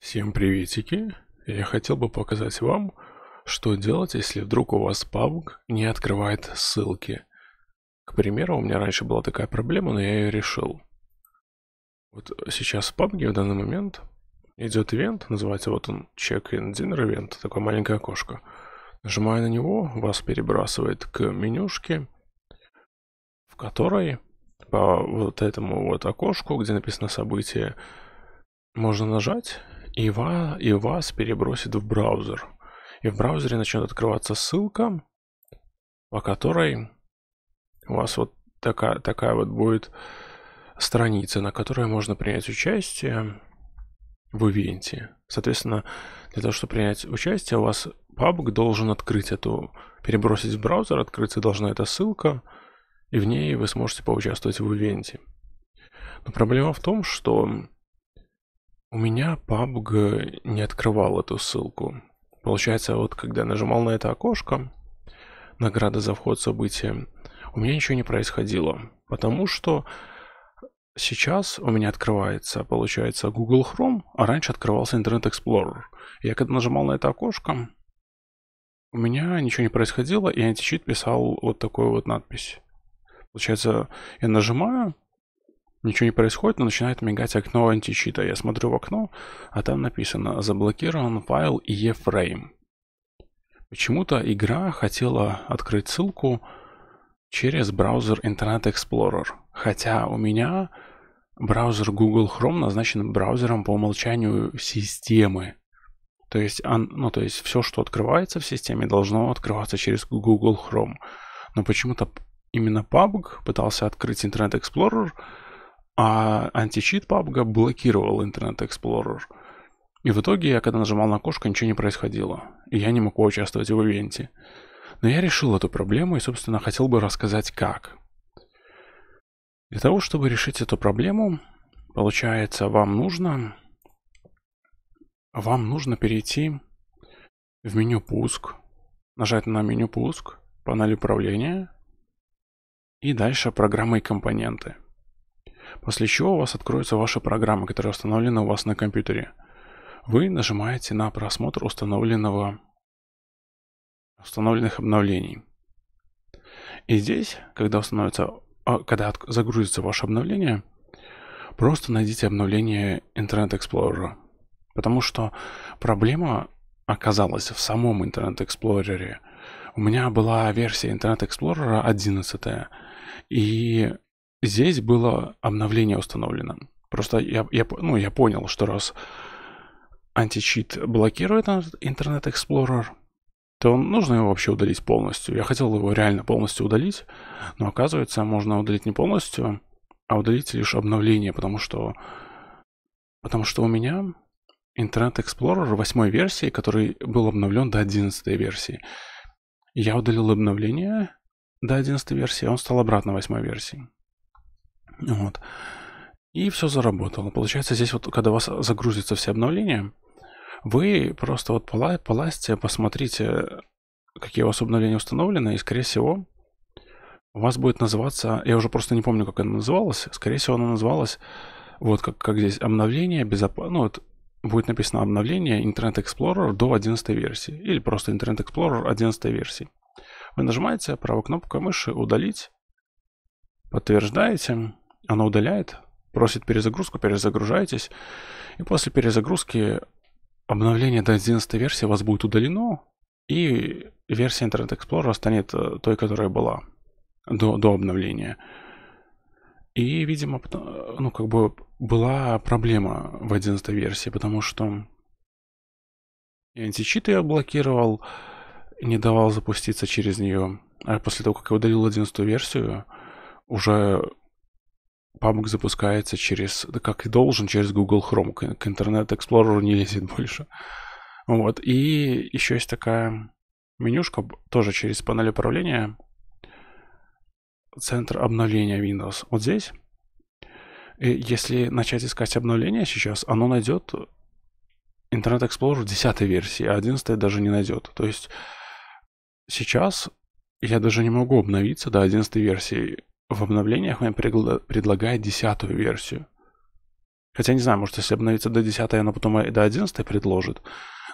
Всем приветики! Я хотел бы показать вам, что делать, если вдруг у вас PUBG не открывает ссылки. К примеру, у меня раньше была такая проблема, но я ее решил. Вот сейчас в PUBG в данный момент идет ивент, называется вот он Check-in Dinner Event, такое маленькое окошко. Нажимая на него, вас перебрасывает к менюшке, в которой по вот этому вот окошку, где написано событие, можно нажать и, ва, и вас перебросит в браузер. И в браузере начнет открываться ссылка, по которой у вас вот такая, такая вот будет страница, на которой можно принять участие в ивенте. Соответственно, для того, чтобы принять участие, у вас паблик должен открыть эту, перебросить в браузер, открыться должна эта ссылка, и в ней вы сможете поучаствовать в ивенте. Но проблема в том, что у меня PUBG не открывал эту ссылку. Получается, вот когда нажимал на это окошко, награда за вход события, у меня ничего не происходило, потому что сейчас у меня открывается, получается, Google Chrome, а раньше открывался Internet Explorer. Я когда нажимал на это окошко, у меня ничего не происходило, и античит писал вот такую вот надпись. Получается, я нажимаю, Ничего не происходит, но начинает мигать окно античита. Я смотрю в окно, а там написано «Заблокирован файл EFrame». Почему-то игра хотела открыть ссылку через браузер Internet Explorer. Хотя у меня браузер Google Chrome назначен браузером по умолчанию системы. То есть, ну, то есть все, что открывается в системе, должно открываться через Google Chrome. Но почему-то именно PUBG пытался открыть Internet Explorer, а античит PUBG блокировал Internet Explorer. И в итоге я когда нажимал на окошко, ничего не происходило, и я не мог участвовать в ивенте. Но я решил эту проблему и, собственно, хотел бы рассказать как. Для того, чтобы решить эту проблему, получается, вам нужно вам нужно перейти в меню «Пуск», нажать на меню «Пуск», панель управления и дальше «Программы и компоненты». После чего у вас откроется ваша программа, которая установлена у вас на компьютере. Вы нажимаете на просмотр установленного установленных обновлений. И здесь, когда установится, а, когда загрузится ваше обновление, просто найдите обновление Internet Explorer. Потому что проблема оказалась в самом Internet Explorer. У меня была версия Internet Explorer 11, и Здесь было обновление установлено. Просто я, я, ну, я понял, что раз античит блокирует Internet Explorer, то нужно его вообще удалить полностью. Я хотел его реально полностью удалить, но оказывается, можно удалить не полностью, а удалить лишь обновление, потому что, потому что у меня Internet Explorer 8 версии, который был обновлен до 11 версии. Я удалил обновление до 11 версии, он стал обратно 8 версии. Вот. И все заработало. Получается, здесь вот, когда у вас загрузятся все обновления, вы просто вот пола полазьте, посмотрите, какие у вас обновления установлены, и, скорее всего, у вас будет называться, я уже просто не помню, как она называлась, скорее всего, она называлась, вот как, как здесь, обновление, безопасно, ну, вот, будет написано обновление Internet Explorer до 11 версии, или просто Internet Explorer 11 версии. Вы нажимаете правой кнопкой мыши «Удалить», подтверждаете, оно удаляет, просит перезагрузку, перезагружайтесь И после перезагрузки обновление до 11 версии у вас будет удалено, и версия Internet Explorer станет э, той, которая была до, до обновления. И, видимо, ну, как бы была проблема в 11 версии, потому что и античиты я блокировал, не давал запуститься через нее. А после того, как я удалил 11 версию, уже PUBG запускается через, как и должен, через Google Chrome. К, к Internet Explorer не лезет больше. Вот. И еще есть такая менюшка, тоже через панель управления. Центр обновления Windows. Вот здесь. И если начать искать обновление сейчас, оно найдет Internet Explorer 10 версии, а 11 даже не найдет. То есть сейчас я даже не могу обновиться до 11 версии в обновлениях мне предлагает десятую версию. Хотя не знаю, может, если обновиться до 10, она потом и до 11 предложит.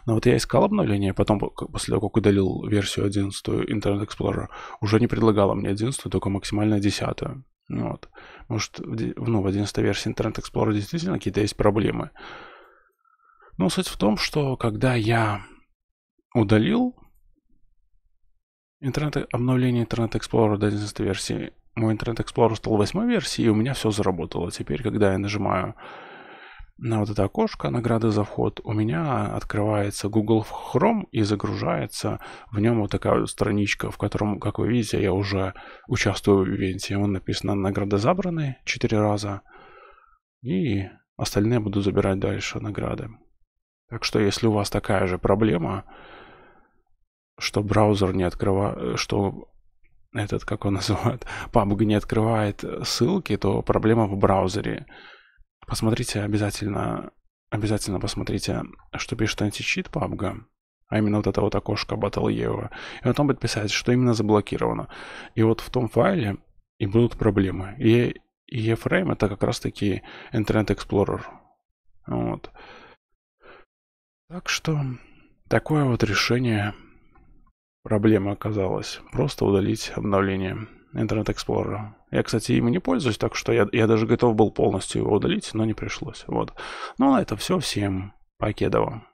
Но вот я искал обновление, потом, после того, как удалил версию 11 Internet Explorer, уже не предлагала мне 11, только максимально 10. Ну вот. Может, в, ну, в 11 версии Internet Explorer действительно какие-то есть проблемы. Но суть в том, что когда я удалил интернет, обновление Internet Explorer до 11 версии мой Internet Explorer стал восьмой версией, и у меня все заработало. Теперь, когда я нажимаю на вот это окошко награды за вход, у меня открывается Google Chrome и загружается в нем вот такая вот страничка, в котором, как вы видите, я уже участвую в ивенте. он написано «Награды забраны» четыре раза, и остальные буду забирать дальше награды. Так что, если у вас такая же проблема, что браузер не открывает, что этот, как он называет, PUBG не открывает ссылки, то проблема в браузере. Посмотрите обязательно, обязательно посмотрите, что пишет античит PUBG, а именно вот это вот окошко Battle.io. И потом будет писать, что именно заблокировано. И вот в том файле и будут проблемы. И EFrame это как раз таки Internet Explorer. Вот. Так что такое вот решение Проблема оказалась просто удалить обновление Internet Explorer. Я, кстати, им не пользуюсь, так что я, я даже готов был полностью его удалить, но не пришлось. Вот. Ну, на этом все. Всем покедово.